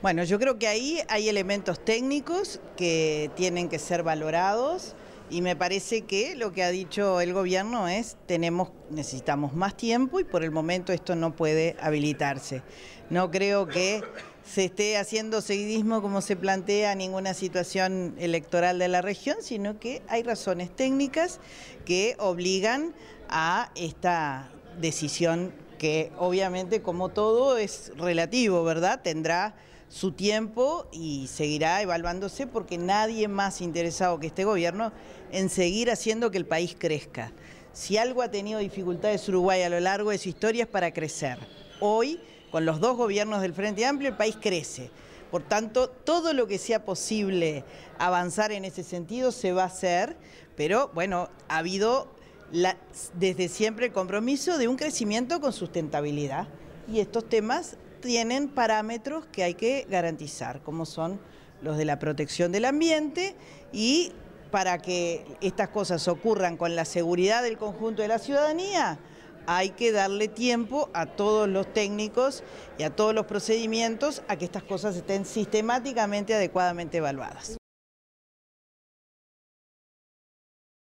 Bueno, yo creo que ahí hay elementos técnicos que tienen que ser valorados y me parece que lo que ha dicho el gobierno es tenemos necesitamos más tiempo y por el momento esto no puede habilitarse. No creo que se esté haciendo seguidismo como se plantea ninguna situación electoral de la región, sino que hay razones técnicas que obligan a esta decisión que obviamente como todo es relativo, ¿verdad? Tendrá su tiempo y seguirá evaluándose porque nadie más interesado que este gobierno en seguir haciendo que el país crezca. Si algo ha tenido dificultades Uruguay a lo largo de su historia es para crecer. Hoy, con los dos gobiernos del Frente Amplio, el país crece. Por tanto, todo lo que sea posible avanzar en ese sentido se va a hacer, pero bueno, ha habido desde siempre el compromiso de un crecimiento con sustentabilidad y estos temas tienen parámetros que hay que garantizar, como son los de la protección del ambiente y para que estas cosas ocurran con la seguridad del conjunto de la ciudadanía, hay que darle tiempo a todos los técnicos y a todos los procedimientos a que estas cosas estén sistemáticamente, adecuadamente evaluadas.